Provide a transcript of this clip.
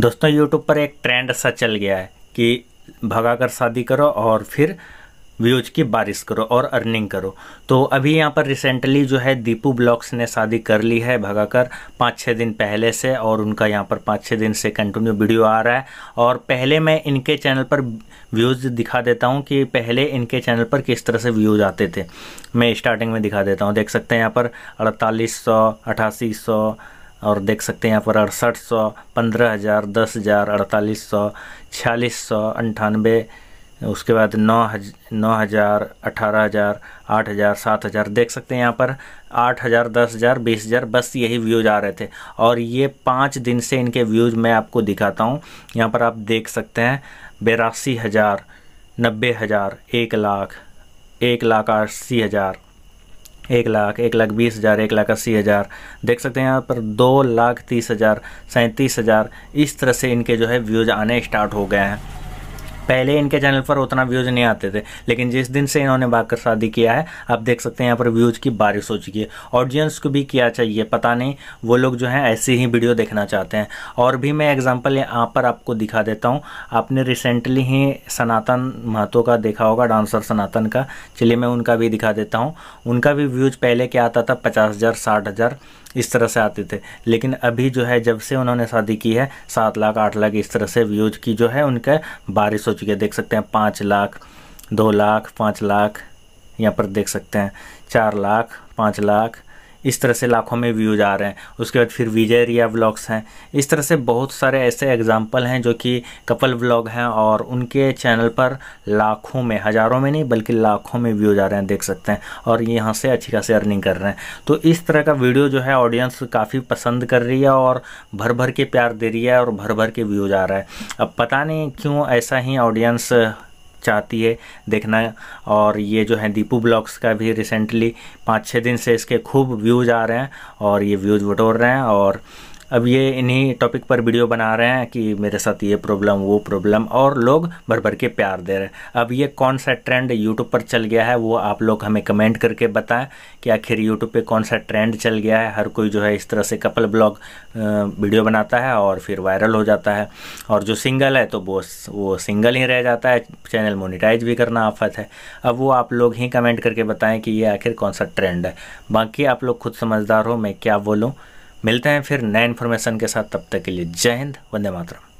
दोस्तों यूट्यूब पर एक ट्रेंड सा चल गया है कि भगा कर शादी करो और फिर व्यूज की बारिश करो और अर्निंग करो तो अभी यहाँ पर रिसेंटली जो है दीपू ब्लॉक्स ने शादी कर ली है भगाकर पाँच छः दिन पहले से और उनका यहाँ पर पाँच छः दिन से कंटिन्यू वीडियो आ रहा है और पहले मैं इनके चैनल पर व्यूज़ दिखा देता हूँ कि पहले इनके चैनल पर किस तरह से व्यूज़ आते थे मैं स्टार्टिंग में दिखा देता हूँ देख सकते हैं यहाँ पर अड़तालीस सौ अठासी सौ और देख सकते हैं यहाँ पर अड़सठ सौ पंद्रह हज़ार दस हज़ार अड़तालीस सौ छियालीस सौ अंठानवे उसके बाद नौ हज नौ हज़ार अठारह हज़ार आठ हज़ार सात हज़ार देख सकते हैं यहाँ पर आठ हज़ार दस हज़ार बीस हज़ार बस यही व्यूज़ आ रहे थे और ये पाँच दिन से इनके व्यूज़ मैं आपको दिखाता हूँ यहाँ पर आप देख सकते हैं बेरासी हज़ार नब्बे हज़ार एक लाख एक लाख अस्सी हज़ार एक लाख एक लाख बीस हज़ार एक लाख अस्सी हज़ार देख सकते हैं यहाँ पर दो लाख तीस हज़ार सैंतीस हज़ार इस तरह से इनके जो है व्यूज़ आने स्टार्ट हो गए हैं पहले इनके चैनल पर उतना व्यूज़ नहीं आते थे लेकिन जिस दिन से इन्होंने बाकर शादी किया है आप देख सकते हैं यहाँ पर व्यूज़ की बारिश हो चुकी है ऑडियंस को भी किया चाहिए पता नहीं वो लोग जो हैं ऐसी ही वीडियो देखना चाहते हैं और भी मैं एग्जाम्पल यहाँ पर आपको दिखा देता हूँ आपने रिसेंटली ही सनातन महतो का देखा होगा डांसर सनातन का चलिए मैं उनका भी दिखा देता हूँ उनका भी व्यूज़ पहले क्या आता था पचास हज़ार साठ हज़ार इस तरह से आते थे लेकिन अभी जो है जब से उन्होंने शादी की है सात लाख आठ लाख इस तरह से व्यूज़ की जो है उनका बारिश हो चुकी है देख सकते हैं पाँच लाख दो लाख पाँच लाख यहाँ पर देख सकते हैं चार लाख पाँच लाख इस तरह से लाखों में व्यूज आ रहे हैं उसके बाद फिर विजय रिया व्लॉग्स हैं इस तरह से बहुत सारे ऐसे एग्जाम्पल हैं जो कि कपल व्लॉग हैं और उनके चैनल पर लाखों में हज़ारों में नहीं बल्कि लाखों में व्यूज आ रहे हैं देख सकते हैं और यहाँ से अच्छी खासी अर्निंग कर रहे हैं तो इस तरह का वीडियो जो है ऑडियंस काफ़ी पसंद कर रही है और भर भर के प्यार दे रही है और भर भर के व्यूज आ रहा है अब पता नहीं क्यों ऐसा ही ऑडियंस चाहती है देखना और ये जो है दीपू ब्लॉग्स का भी रिसेंटली पाँच छः दिन से इसके खूब व्यूज़ आ रहे हैं और ये व्यूज़ बटोर रहे हैं और अब ये इन्हीं टॉपिक पर वीडियो बना रहे हैं कि मेरे साथ ये प्रॉब्लम वो प्रॉब्लम और लोग भर भर के प्यार दे रहे हैं अब ये कौन सा ट्रेंड यूट्यूब पर चल गया है वो आप लोग हमें कमेंट करके बताएं कि आखिर यूट्यूब पे कौन सा ट्रेंड चल गया है हर कोई जो है इस तरह से कपल ब्लॉग वीडियो बनाता है और फिर वायरल हो जाता है और जो सिंगल है तो वो वो सिंगल ही रह जाता है चैनल मोनिटाइज भी करना आफत है अब वो आप लोग ही कमेंट करके बताएं कि ये आखिर कौन सा ट्रेंड है बाकी आप लोग खुद समझदार हो मैं क्या बोलूँ मिलते हैं फिर नए इन्फॉर्मेशन के साथ तब तक के लिए जय हिंद वंदे मातरम